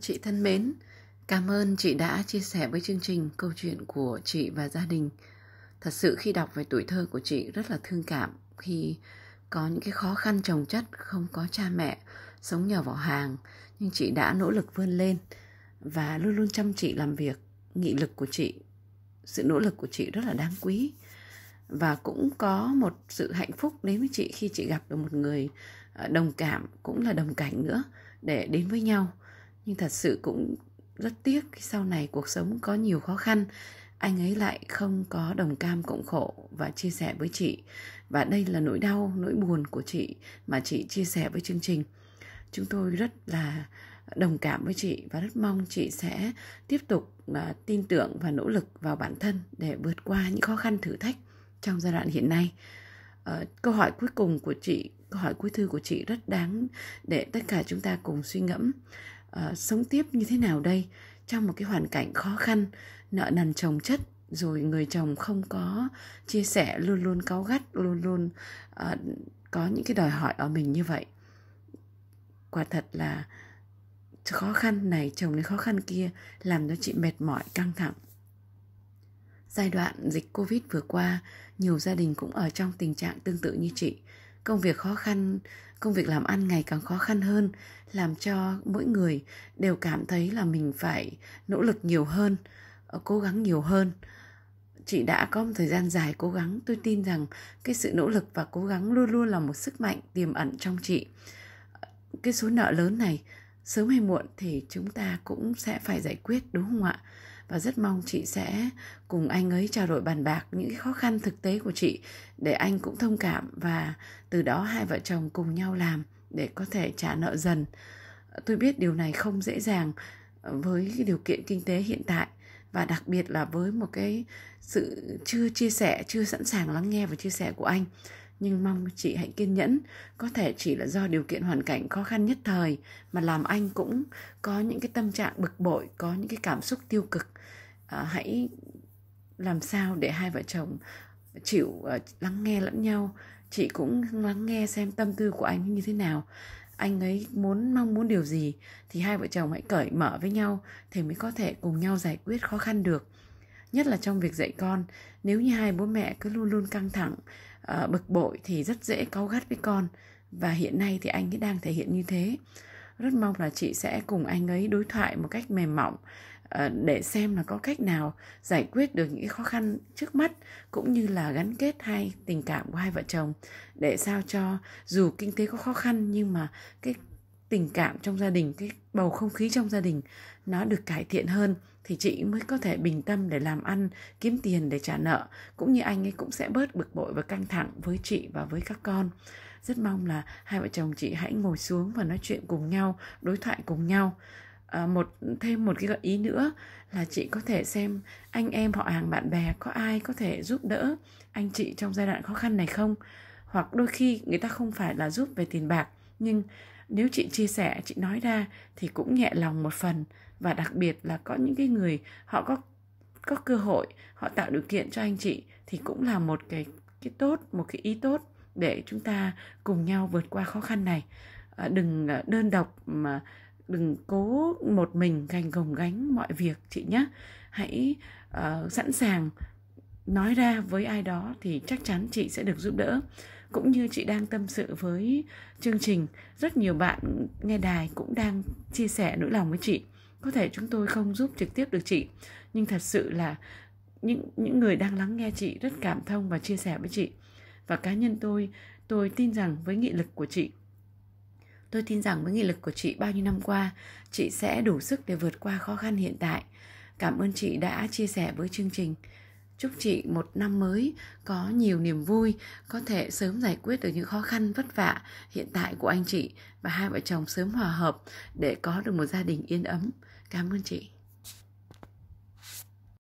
Chị thân mến, cảm ơn chị đã chia sẻ với chương trình câu chuyện của chị và gia đình. Thật sự khi đọc về tuổi thơ của chị rất là thương cảm khi có những cái khó khăn trồng chất, không có cha mẹ, sống nhờ vào hàng, nhưng chị đã nỗ lực vươn lên và luôn luôn chăm chỉ làm việc. Nghị lực của chị, sự nỗ lực của chị rất là đáng quý và cũng có một sự hạnh phúc đến với chị khi chị gặp được một người ờ, đồng cảm cũng là đồng cảnh nữa để đến với nhau nhưng thật sự cũng rất tiếc khi sau này cuộc sống có nhiều khó khăn anh ấy lại không có đồng cam cộng khổ và chia sẻ với chị và đây là nỗi đau nỗi buồn của chị mà chị chia sẻ với chương trình chúng tôi rất là đồng cảm với chị và rất mong chị sẽ tiếp tục à, tin tưởng và nỗ lực vào bản thân để vượt qua những khó khăn thử thách trong giai đoạn hiện nay ờ, câu hỏi cuối cùng của chị câu hỏi cuối thư của chị rất đáng để tất cả chúng ta cùng suy ngẫm Ờ, sống tiếp như thế nào đây trong một cái hoàn cảnh khó khăn nợ nần chồng chất rồi người chồng không có chia sẻ luôn luôn cáu gắt luôn luôn uh, có những cái đòi hỏi ở mình như vậy quả thật là khó khăn này chồng đến khó khăn kia làm cho chị mệt mỏi căng thẳng giai đoạn dịch covid vừa qua nhiều gia đình cũng ở trong tình trạng tương tự như chị công việc khó khăn công việc làm ăn ngày càng khó khăn hơn làm cho mỗi người đều cảm thấy là mình phải nỗ lực nhiều hơn ờ, cố gắng nhiều hơn chị đã có một thời gian dài cố gắng tôi tin rằng cái sự nỗ lực và cố gắng luôn luôn là một sức mạnh tiềm ẩn trong chị ờ, cái số nợ lớn này sớm hay muộn thì chúng ta cũng sẽ phải giải quyết đúng không ạ và rất mong chị sẽ cùng anh ấy trao đổi bàn bạc những khó khăn thực tế của chị để anh cũng thông cảm và từ đó hai vợ chồng cùng nhau làm để có thể trả nợ dần. Tôi biết điều này không dễ dàng với cái điều kiện kinh tế hiện tại và đặc biệt là với một cái sự chưa chia sẻ, chưa sẵn sàng lắng nghe và chia sẻ của anh nhưng mong chị hãy kiên nhẫn có thể chỉ là do điều kiện hoàn cảnh khó khăn nhất thời mà làm anh cũng có những cái tâm trạng bực bội có những cái cảm xúc tiêu cực à, hãy làm sao để hai vợ chồng chịu uh, lắng nghe lẫn nhau chị cũng lắng nghe xem tâm tư của anh như thế nào anh ấy muốn mong muốn điều gì thì hai vợ chồng hãy cởi mở với nhau thì mới có thể cùng nhau giải quyết khó khăn được nhất là trong việc dạy con nếu như hai bố mẹ cứ luôn luôn căng thẳng Ờ, bực bội thì rất dễ cau gắt với con và hiện nay thì anh ấy đang thể hiện như thế rất mong là chị sẽ cùng anh ấy đối thoại một cách mềm mỏng ờ, để xem là có cách nào giải quyết được những khó khăn trước mắt cũng như là gắn kết hai tình cảm của hai vợ chồng để sao cho dù kinh tế có khó khăn nhưng mà cái tình cảm trong gia đình cái bầu không khí trong gia đình nó được cải thiện hơn thì chị mới có thể bình tâm để làm ăn kiếm tiền để trả nợ cũng như anh ấy cũng sẽ bớt bực bội và căng thẳng với chị và với các con rất mong là hai vợ chồng chị hãy ngồi xuống và nói chuyện cùng nhau đối thoại cùng nhau à, một thêm một cái gợi ý nữa là chị có thể xem anh em họ hàng bạn bè có ai có thể giúp đỡ anh chị trong giai đoạn khó khăn này không hoặc đôi khi người ta không phải là giúp về tiền bạc nhưng nếu chị chia sẻ chị nói ra thì cũng nhẹ lòng một phần và đặc biệt là có những cái người họ có có cơ hội họ tạo điều kiện cho anh chị thì cũng là một cái cái tốt một cái ý tốt để chúng ta cùng nhau vượt qua khó khăn này à, đừng à, đơn độc mà đừng cố một mình gành gồng gánh mọi việc chị nhé hãy uh, sẵn sàng nói ra với ai đó thì chắc chắn chị sẽ được giúp đỡ cũng như chị đang tâm sự với chương trình rất nhiều bạn nghe đài cũng đang chia sẻ nỗi lòng với chị có thể chúng tôi không giúp trực tiếp được chị nhưng thật sự là những những người đang lắng nghe chị rất cảm thông và chia sẻ với chị và cá nhân tôi tôi tin rằng với nghị lực của chị tôi tin rằng với nghị lực của chị bao nhiêu năm qua chị sẽ đủ sức để vượt qua khó khăn hiện tại cảm ơn chị đã chia sẻ với chương trình chúc chị một năm mới có nhiều niềm vui có thể sớm giải quyết được những khó khăn vất vả hiện tại của anh chị và hai vợ chồng sớm hòa hợp để có được một gia đình yên ấm cảm ơn chị